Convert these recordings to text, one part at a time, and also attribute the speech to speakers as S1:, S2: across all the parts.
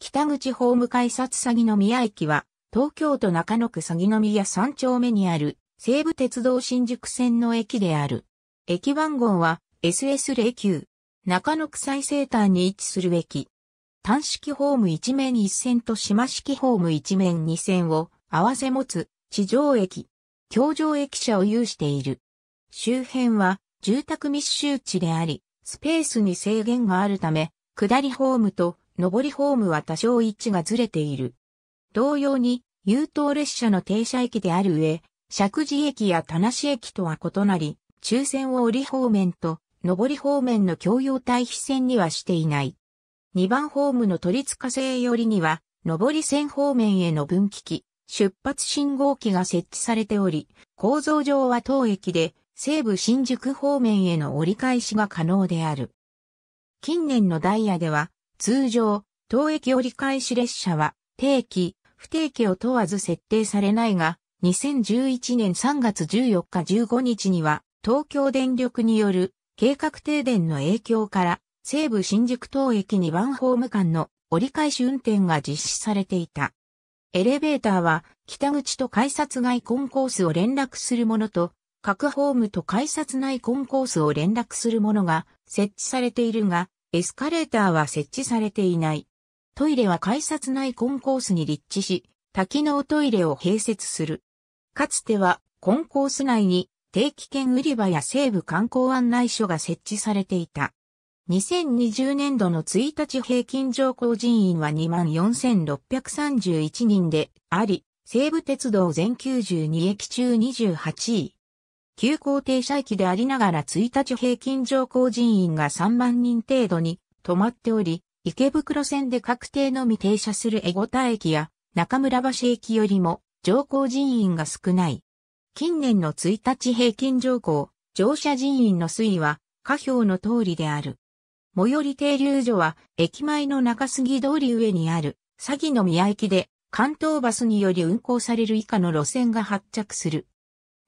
S1: 北口ホーム改札詐欺の宮駅は、東京都中野区詐欺の宮3丁目にある、西武鉄道新宿線の駅である。駅番号は SS09。中野区最西端に位置する駅。単式ホーム1面1線と島式ホーム1面2線を合わせ持つ地上駅。橋上駅舎を有している。周辺は住宅密集地であり、スペースに制限があるため、下りホームと上りホームは多少位置がずれている。同様に、優等列車の停車駅である上、石神駅や田無駅とは異なり、中線を折り方面と上り方面の共用対比線にはしていない。2番ホームの取り塚製寄りには、上り線方面への分岐器、出発信号機が設置されており、構造上は当駅で西部新宿方面への折り返しが可能である。近年のダイヤでは、通常、当駅折り返し列車は、定期、不定期を問わず設定されないが、2011年3月14日15日には、東京電力による計画停電の影響から、西武新宿東駅2番ホーム間の折り返し運転が実施されていた。エレベーターは、北口と改札外コンコースを連絡するものと、各ホームと改札内コンコースを連絡するものが設置されているが、エスカレーターは設置されていない。トイレは改札内コンコースに立地し、多機能トイレを併設する。かつては、コンコース内に定期券売り場や西部観光案内所が設置されていた。2020年度の1日平均乗降人員は24,631人であり、西部鉄道全92駅中28位。急行停車駅でありながら1日平均乗降人員が3万人程度に止まっており、池袋線で確定のみ停車する江古田駅や中村橋駅よりも乗降人員が少ない。近年の1日平均乗降、乗車人員の推移は下表の通りである。最寄り停留所は駅前の中杉通り上にある詐欺の宮駅で関東バスにより運行される以下の路線が発着する。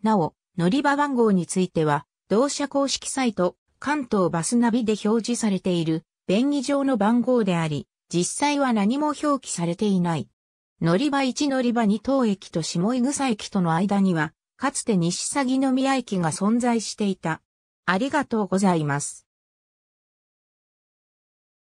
S1: なお、乗り場番号については、同社公式サイト、関東バスナビで表示されている、便宜上の番号であり、実際は何も表記されていない。乗り場1乗り場2等駅と下井草駅との間には、かつて西鷺宮駅が存在していた。ありがとうございます。